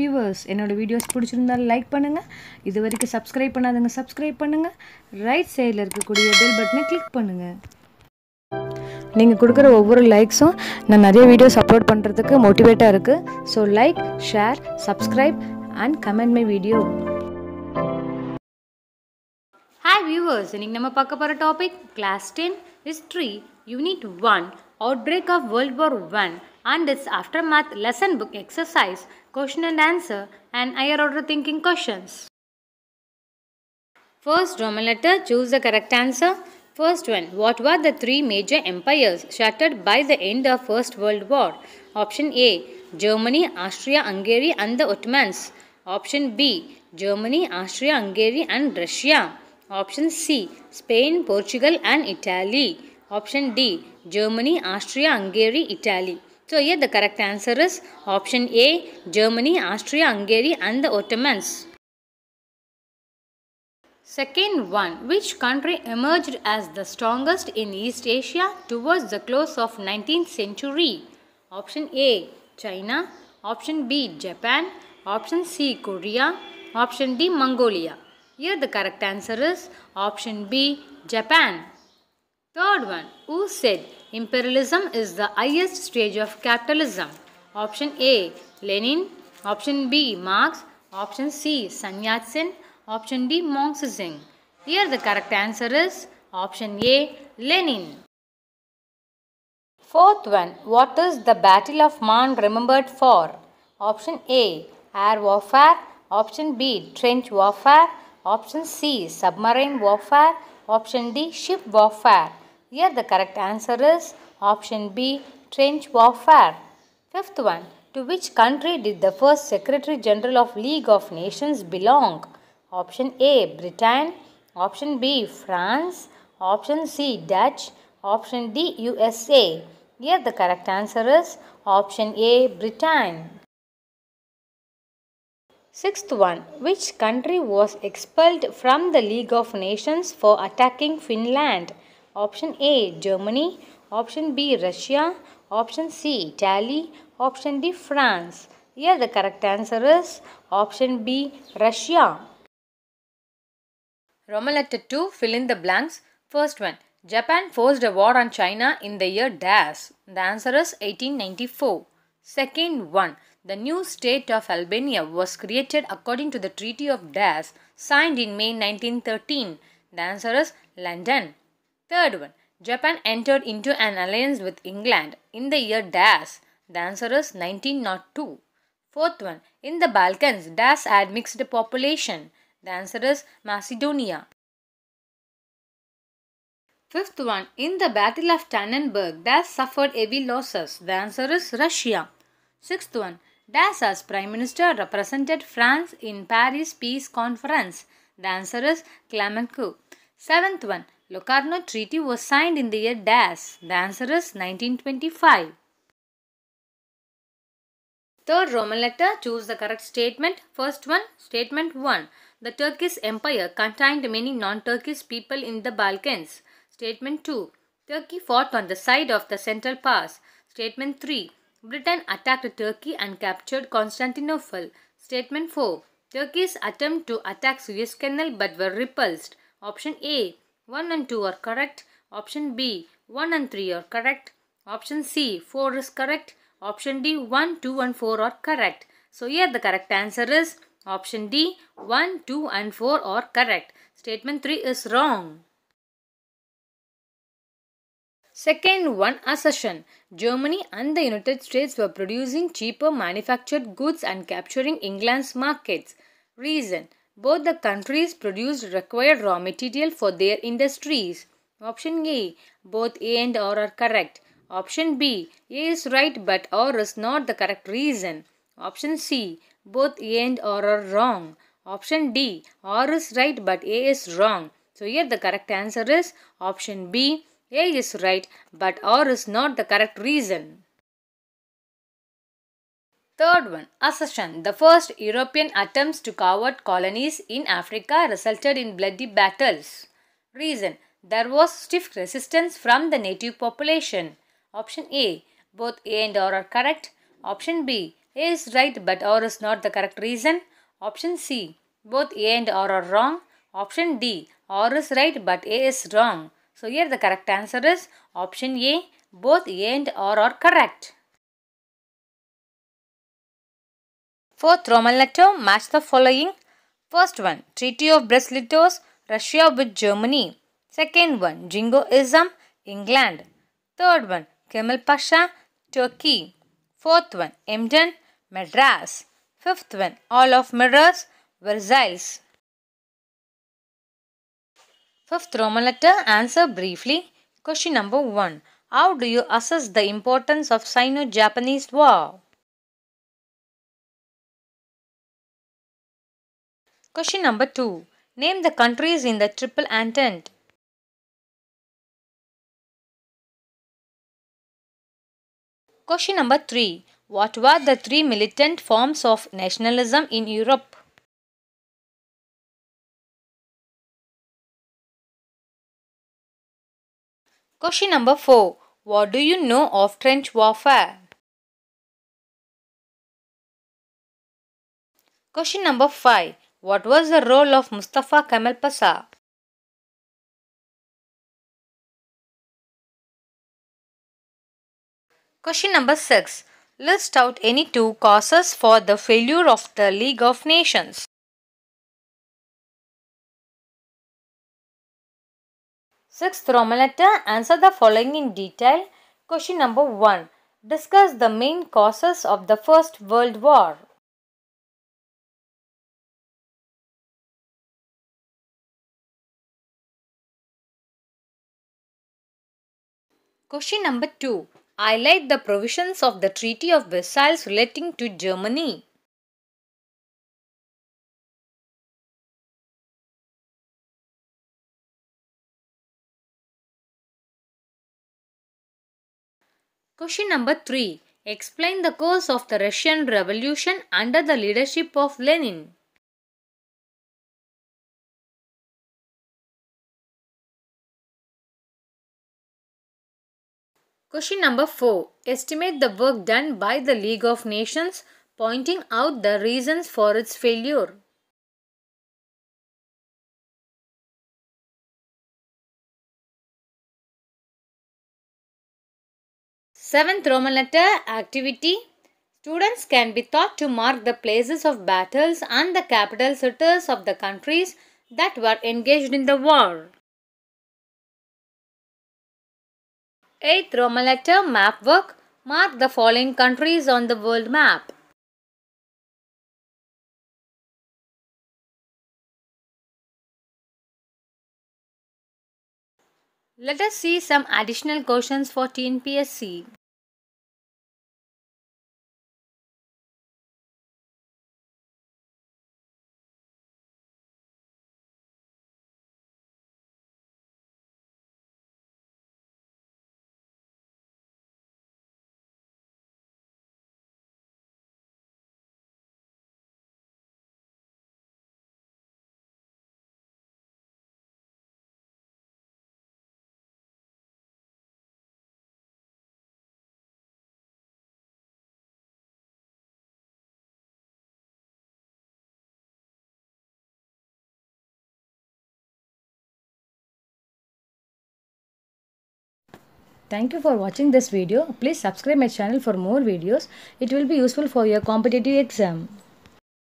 Viewers என்னோடய videos பிடிச்சிருந்தாலும் like பண்ணுங்கள் இது வரைக்கும் சப்ஸ்கிரைப் பண்ணாதவங்க சப்ஸ்கிரைப் பண்ணுங்கள் ரைட் சைடில் இருக்கக்கூடிய பெல் பட்டனை கிளிக் பண்ணுங்கள் நீங்கள் கொடுக்குற ஒவ்வொரு லைக்ஸும் நான் நிறைய வீடியோஸ் அப்லோட் பண்ணுறதுக்கு மோட்டிவேட்டாக இருக்குது so like share subscribe and comment my video hi viewers இன்றைக்கி நம்ம பார்க்க போகிற topic class ten history unit one outbreak of world war one and its aftermath lesson book exercise question and answer and higher order thinking questions. First, draw a letter. Choose the correct answer. First one, what were the three major empires shattered by the end of First World War? Option A, Germany, Austria-Hungary and the Ottomans. Option B, Germany, Austria-Hungary and Russia. Option C, Spain, Portugal and Italy. Option D, Germany, Austria-Hungary, Italy. So here the correct answer is option A, Germany, Austria, Hungary and the Ottomans. Second one, which country emerged as the strongest in East Asia towards the close of 19th century? Option A, China. Option B, Japan. Option C, Korea. Option D, Mongolia. Here the correct answer is option B, Japan. Third one, who said Imperialism is the highest stage of capitalism. Option A. Lenin. Option B. Marx. Option C. Sun Yat-sen. Option D. Mao Zedong. Here the correct answer is option A. Lenin. Fourth one. What is the Battle of man remembered for? Option A. Air warfare. Option B. Trench warfare. Option C. Submarine warfare. Option D. Ship warfare. Here the correct answer is option B trench warfare. Fifth one to which country did the first Secretary General of League of Nations belong? Option A Britain, option B France, option C Dutch, option D USA. Here the correct answer is option A Britain. Sixth one, which country was expelled from the League of Nations for attacking Finland? Option A Germany, option B Russia, option C Italy, option D France. Here the correct answer is option B Russia. Roman letter 2 fill in the blanks. First one Japan forced a war on China in the year DAS. The answer is 1894. Second one the new state of Albania was created according to the Treaty of DAS signed in May 1913. The answer is London. Third one, Japan entered into an alliance with England in the year DAS. the answer is 1902. Fourth one, in the Balkans, DAS had mixed population, the answer is Macedonia. Fifth one, in the Battle of Tannenberg, DAS suffered heavy losses, the answer is Russia. Sixth one, dash as Prime Minister represented France in Paris Peace Conference, the answer is Clemenceau. Seventh one, Locarno Treaty was signed in the year DAS. The answer is 1925. Third Roman letter, choose the correct statement. First one, statement 1. The Turkish Empire contained many non-Turkish people in the Balkans. Statement 2. Turkey fought on the side of the Central Pass. Statement 3. Britain attacked Turkey and captured Constantinople. Statement 4. Turkey's attempt to attack Suez Canal but were repulsed. Option A. 1 and 2 are correct. Option B, 1 and 3 are correct. Option C, 4 is correct. Option D, 1, 2 and 4 are correct. So here the correct answer is option D, 1, 2 and 4 are correct. Statement 3 is wrong. Second one assertion. Germany and the United States were producing cheaper manufactured goods and capturing England's markets. Reason. Both the countries produce required raw material for their industries. Option A. Both A and R are correct. Option B. A is right but R is not the correct reason. Option C. Both A and R are wrong. Option D. R is right but A is wrong. So here the correct answer is option B. A is right but R is not the correct reason. Third one, accession. The first European attempts to out colonies in Africa resulted in bloody battles. Reason, there was stiff resistance from the native population. Option A, both A and R are correct. Option B, A is right but R is not the correct reason. Option C, both A and R are wrong. Option D, R is right but A is wrong. So here the correct answer is option A, both A and R are correct. Fourth Roman letter, match the following. First one, Treaty of Brest-Litovsk, Russia with Germany. Second one, Jingoism, England. Third one, Kemal Pasha, Turkey. Fourth one, Emden, Madras. Fifth one, All of Mirrors, Versailles. Fifth Roman letter, answer briefly. Question number 1. How do you assess the importance of Sino-Japanese war? Question number 2. Name the countries in the Triple Entente. Question number 3. What were the three militant forms of nationalism in Europe? Question number 4. What do you know of trench warfare? Question number 5. What was the role of Mustafa Kemal Pasha? Question number 6. List out any two causes for the failure of the League of Nations. Sixth Roman letter, answer the following in detail. Question number 1. Discuss the main causes of the First World War. Question number 2. Highlight the provisions of the Treaty of Versailles relating to Germany. Question number 3. Explain the course of the Russian Revolution under the leadership of Lenin. Question number 4. Estimate the work done by the League of Nations pointing out the reasons for its failure. Seventh Roman letter activity. Students can be taught to mark the places of battles and the capital cities of the countries that were engaged in the war. 8th Roman letter map work. Mark the following countries on the world map. Let us see some additional questions for TNPSC. Thank you for watching this video. Please subscribe my channel for more videos. It will be useful for your competitive exam.